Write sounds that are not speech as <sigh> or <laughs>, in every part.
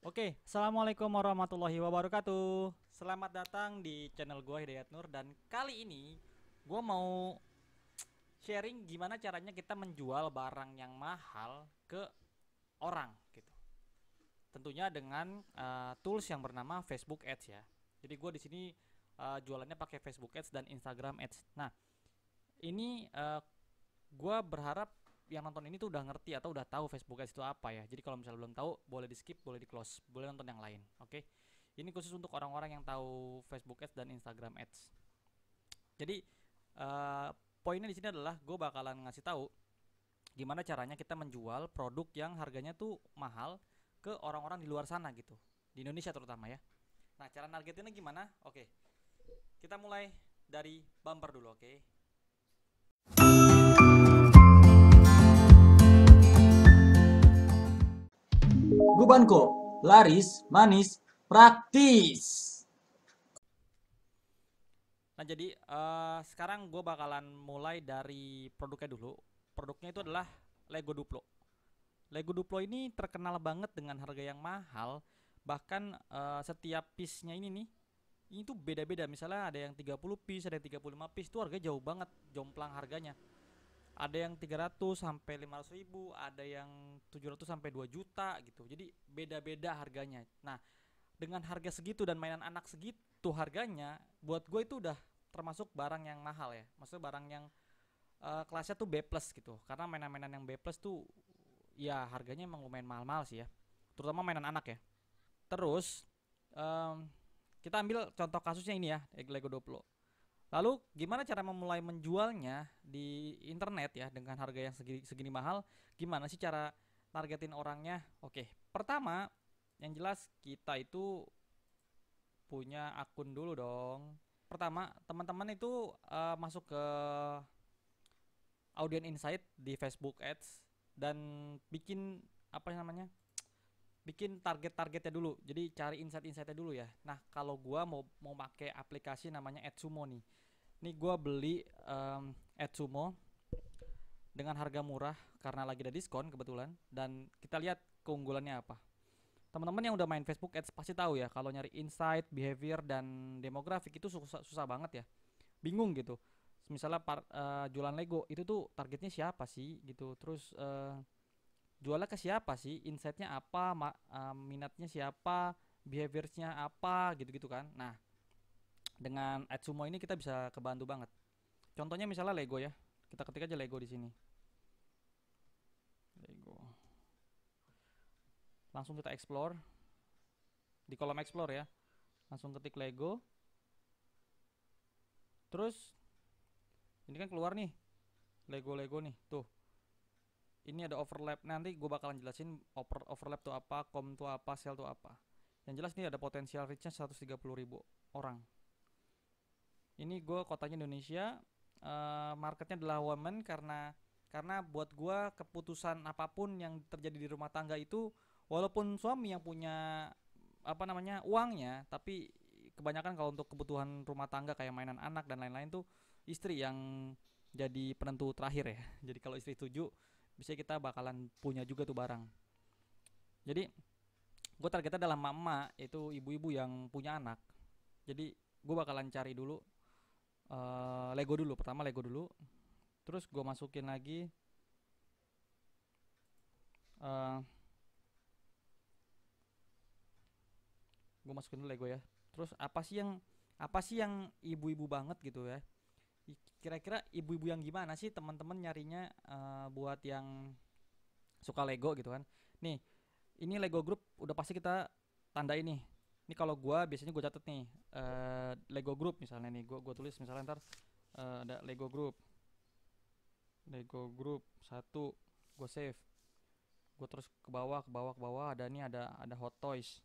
Oke, assalamualaikum warahmatullahi wabarakatuh. Selamat datang di channel gue Hidayat Nur dan kali ini gue mau sharing gimana caranya kita menjual barang yang mahal ke orang gitu. Tentunya dengan uh, tools yang bernama Facebook Ads ya. Jadi gue di sini uh, jualannya pakai Facebook Ads dan Instagram Ads. Nah, ini uh, eh, gue berharap yang nonton ini tuh udah ngerti atau udah tahu Facebook Ads itu apa ya. Jadi kalau misalnya belum tahu, boleh di skip, boleh di close, boleh nonton yang lain. Oke. Okay? Ini khusus untuk orang-orang yang tahu Facebook Ads dan Instagram Ads. Jadi uh, poinnya di sini adalah gue bakalan ngasih tahu gimana caranya kita menjual produk yang harganya tuh mahal ke orang-orang di luar sana gitu. Di Indonesia terutama ya. Nah, cara nargetinnya gimana? Oke. Okay. Kita mulai dari bumper dulu, oke. Okay? Gubanko, laris, manis, praktis. Nah jadi uh, sekarang gue bakalan mulai dari produknya dulu. Produknya itu adalah Lego Duplo. Lego Duplo ini terkenal banget dengan harga yang mahal. Bahkan uh, setiap piece-nya ini nih, ini tuh beda-beda. Misalnya ada yang 30 piece, ada yang 35 piece, itu harganya jauh banget jomplang harganya ada yang 300 sampai 500 ribu, ada yang 700 sampai 2 juta gitu. Jadi beda-beda harganya. Nah, dengan harga segitu dan mainan anak segitu harganya, buat gue itu udah termasuk barang yang mahal ya. Maksudnya barang yang uh, kelasnya tuh B plus gitu. Karena mainan-mainan yang B plus tuh ya harganya emang lumayan mahal-mahal sih ya. Terutama mainan anak ya. Terus um, kita ambil contoh kasusnya ini ya, Lego Duplo Lalu gimana cara memulai menjualnya di internet ya dengan harga yang segini, segini mahal? Gimana sih cara targetin orangnya? Oke, pertama yang jelas kita itu punya akun dulu dong. Pertama, teman-teman itu uh, masuk ke Audience Insight di Facebook Ads dan bikin apa namanya? bikin target-targetnya dulu. Jadi cari insight-insightnya dulu ya. Nah, kalau gua mau mau pakai aplikasi namanya Adsumo nih. Ini gue beli um, Etsumo dengan harga murah karena lagi ada diskon kebetulan dan kita lihat keunggulannya apa. Teman-teman yang udah main Facebook Ads pasti tahu ya kalau nyari insight, behavior dan demografik itu susah, susah banget ya. Bingung gitu. Misalnya par, uh, jualan Lego itu tuh targetnya siapa sih gitu. Terus uh, jualnya ke siapa sih? Insightnya apa? Ma, uh, minatnya siapa? Behaviornya apa? Gitu-gitu kan. Nah, dengan Atsumo ini kita bisa kebantu banget. Contohnya misalnya Lego ya. Kita ketik aja Lego di sini. Lego. Langsung kita explore di kolom explore ya. Langsung ketik Lego. Terus ini kan keluar nih. Lego-lego nih, tuh. Ini ada overlap. Nanti gue bakalan jelasin over overlap tuh apa, com tuh apa, sel tuh apa. Yang jelas nih ada potensial reach-nya 130.000 orang ini gue kotanya Indonesia uh, marketnya adalah woman karena karena buat gue keputusan apapun yang terjadi di rumah tangga itu walaupun suami yang punya apa namanya uangnya tapi kebanyakan kalau untuk kebutuhan rumah tangga kayak mainan anak dan lain-lain tuh istri yang jadi penentu terakhir ya <laughs> jadi kalau istri setuju bisa kita bakalan punya juga tuh barang jadi gue targetnya adalah mama itu ibu-ibu yang punya anak jadi gue bakalan cari dulu uh, Lego dulu pertama Lego dulu terus gue masukin lagi uh, eh, gue masukin dulu Lego ya terus apa sih yang apa sih yang ibu-ibu banget gitu ya kira-kira ibu-ibu yang gimana sih teman-teman nyarinya uh, buat yang suka Lego gitu kan nih ini Lego Group udah pasti kita tanda ini ini kalau gue biasanya gue catat nih uh, Lego Group misalnya nih gue gue tulis misalnya ntar uh, ada Lego Group Lego Group satu gue save gue terus ke bawah ke bawah ke bawah ada nih ada ada Hot Toys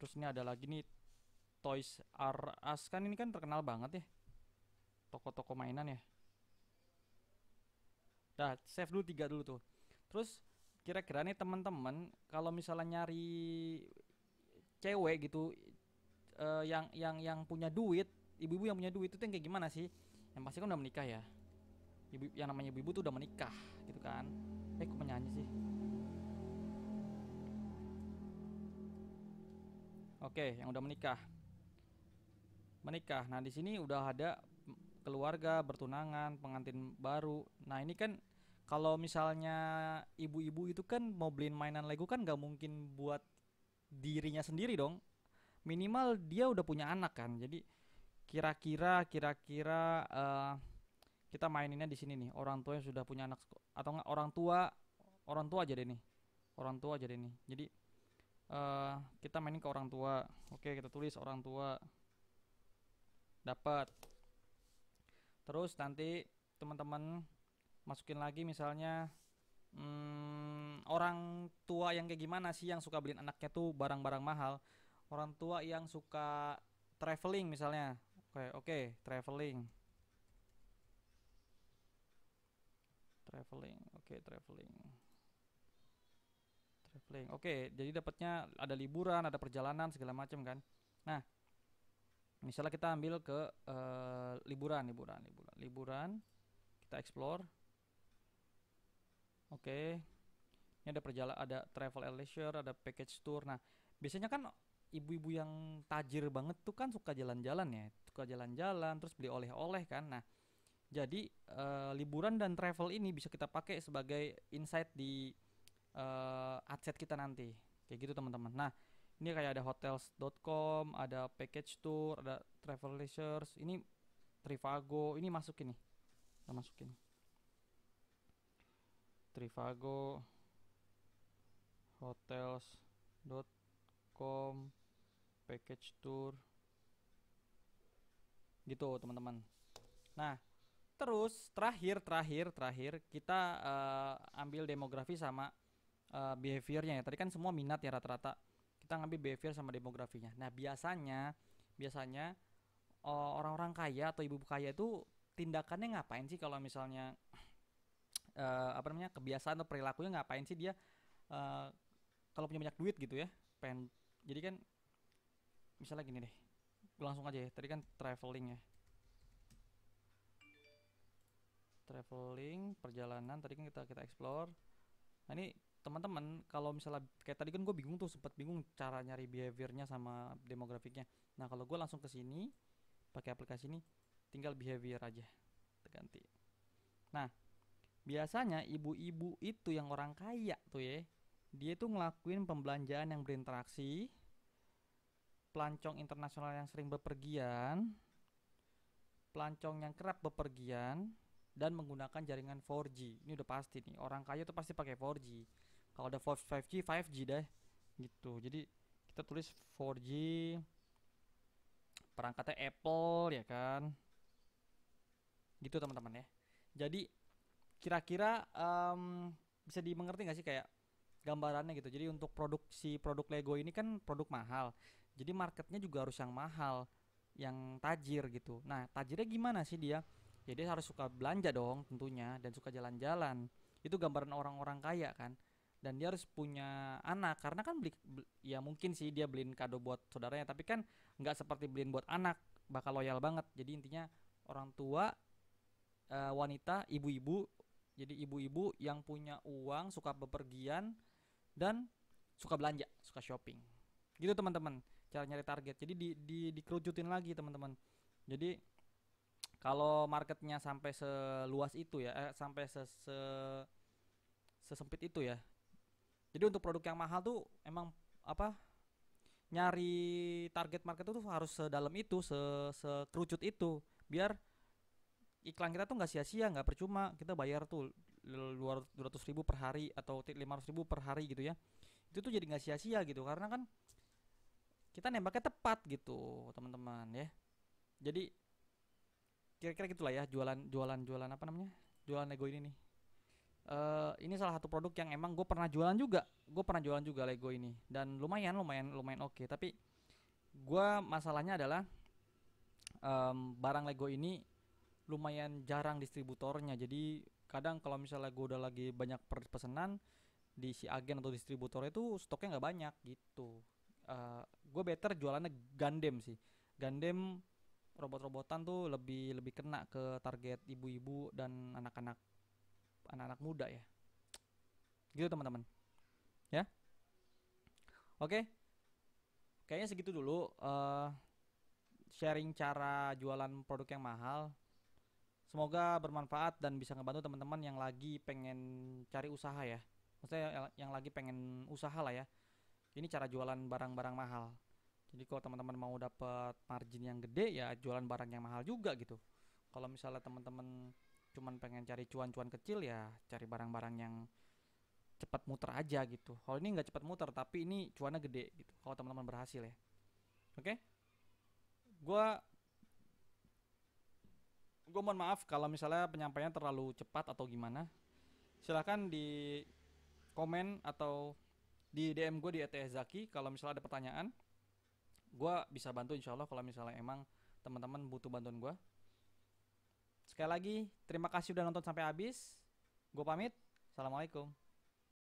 terus ini ada lagi nih Toys R Us kan ini kan terkenal banget ya toko-toko mainan ya Dah, save dulu tiga dulu tuh. Terus kira-kira nih teman-teman kalau misalnya nyari cewek gitu uh, yang yang yang punya duit ibu-ibu yang punya duit itu yang kayak gimana sih yang pasti kan udah menikah ya ibu yang namanya ibu-ibu tuh udah menikah gitu kan eh kok menyanyi sih oke yang udah menikah menikah nah di sini udah ada keluarga bertunangan pengantin baru nah ini kan kalau misalnya ibu-ibu itu kan mau beliin mainan Lego kan gak mungkin buat dirinya sendiri dong minimal dia udah punya anak kan jadi kira-kira kira-kira uh, kita maininnya di sini nih orang tua yang sudah punya anak atau enggak orang tua orang tua aja deh nih orang tua aja deh nih jadi uh, kita mainin ke orang tua oke kita tulis orang tua dapat terus nanti teman-teman masukin lagi misalnya hmm, orang tua yang kayak gimana sih yang suka beliin anaknya tuh barang-barang mahal orang tua yang suka traveling misalnya oke oke okay, traveling traveling oke okay, traveling traveling oke okay, jadi dapatnya ada liburan ada perjalanan segala macam kan nah misalnya kita ambil ke uh, liburan liburan liburan liburan kita explore Oke. Ini ada perjalanan, ada travel and leisure, ada package tour. Nah, biasanya kan ibu-ibu yang tajir banget tuh kan suka jalan-jalan ya, suka jalan-jalan terus beli oleh-oleh kan. Nah, jadi uh, liburan dan travel ini bisa kita pakai sebagai insight di uh, eh, adset kita nanti. Kayak gitu teman-teman. Nah, ini kayak ada hotels.com, ada package tour, ada travel leisure. ini Trivago, ini masuk ini. Kita masukin trivago hotels.com package tour gitu teman-teman nah terus terakhir terakhir terakhir kita uh, ambil demografi sama uh, behaviornya ya tadi kan semua minat ya rata-rata kita ngambil behavior sama demografinya nah biasanya biasanya eh, orang-orang kaya atau ibu-ibu kaya itu tindakannya ngapain sih kalau misalnya uh, apa namanya kebiasaan atau perilakunya ngapain sih dia uh, kalau punya banyak duit gitu ya pengen jadi kan misalnya gini deh langsung aja ya tadi kan traveling ya traveling perjalanan tadi kan kita kita explore nah ini teman-teman kalau misalnya kayak tadi kan gue bingung tuh sempat bingung cara nyari behaviornya sama demografiknya nah kalau gue langsung ke sini pakai aplikasi ini tinggal behavior aja ganti nah Biasanya ibu-ibu itu yang orang kaya tuh ya. Dia tuh ngelakuin pembelanjaan yang berinteraksi, pelancong internasional yang sering bepergian, pelancong yang kerap bepergian, dan menggunakan jaringan 4G. Ini udah pasti nih, orang kaya tuh pasti pakai 4G. Kalau ada 5G, 5G deh. Gitu. Jadi kita tulis 4G perangkatnya Apple ya kan. Gitu teman-teman ya. Jadi kira-kira um, bisa dimengerti nggak sih kayak gambarannya gitu. Jadi untuk produksi produk Lego ini kan produk mahal. Jadi marketnya juga harus yang mahal, yang tajir gitu. Nah, tajirnya gimana sih dia? Ya harus suka belanja dong tentunya dan suka jalan-jalan. Itu gambaran orang-orang kaya kan. Dan dia harus punya anak karena kan beli, beli ya mungkin sih dia beliin kado buat saudaranya, tapi kan nggak seperti beliin buat anak, bakal loyal banget. Jadi intinya orang tua uh, wanita, ibu-ibu jadi ibu-ibu yang punya uang suka bepergian dan suka belanja, suka shopping. Gitu teman-teman, cara nyari target. Jadi di, di dikerucutin lagi teman-teman. Jadi kalau marketnya sampai seluas itu ya, eh, sampai se, se sesempit itu ya. Jadi untuk produk yang mahal tuh emang apa nyari target market itu tuh harus sedalam itu, se sekerucut itu biar iklan kita tuh nggak sia-sia nggak percuma kita bayar tuh dua ratus ribu per hari atau lima ratus ribu per hari gitu ya itu tuh jadi nggak sia-sia gitu karena kan kita nembaknya tepat gitu teman-teman ya jadi kira-kira gitulah ya jualan jualan jualan apa namanya jualan Lego ini nih uh, ini salah satu produk yang emang gue pernah jualan juga gue pernah jualan juga Lego ini dan lumayan lumayan lumayan oke okay. tapi gue masalahnya adalah um, barang Lego ini lumayan jarang distributornya jadi kadang kalau misalnya gue udah lagi banyak pesanan di si agen atau distributor itu stoknya nggak banyak gitu uh, eh, gue better jualannya gandem sih gandem robot-robotan tuh lebih lebih kena ke target ibu-ibu dan anak-anak anak-anak muda ya gitu teman-teman ya oke okay. kayaknya segitu dulu uh, sharing cara jualan produk yang mahal Semoga bermanfaat dan bisa ngebantu teman-teman yang lagi pengen cari usaha ya. Maksudnya yang lagi pengen usaha lah ya. Ini cara jualan barang-barang mahal. Jadi kalau teman-teman mau dapat margin yang gede ya jualan barang yang mahal juga gitu. Kalau misalnya teman-teman cuman pengen cari cuan-cuan kecil ya cari barang-barang yang cepat muter aja gitu. Kalau ini nggak cepat muter tapi ini cuannya gede gitu. Kalau teman-teman berhasil ya. Oke? Okay? Gua gue mohon maaf kalau misalnya penyampaian terlalu cepat atau gimana silahkan di komen atau di DM gue di @zaki kalau misalnya ada pertanyaan gue bisa bantu insya Allah kalau misalnya emang teman-teman butuh bantuan gue sekali lagi terima kasih udah nonton sampai habis gue pamit assalamualaikum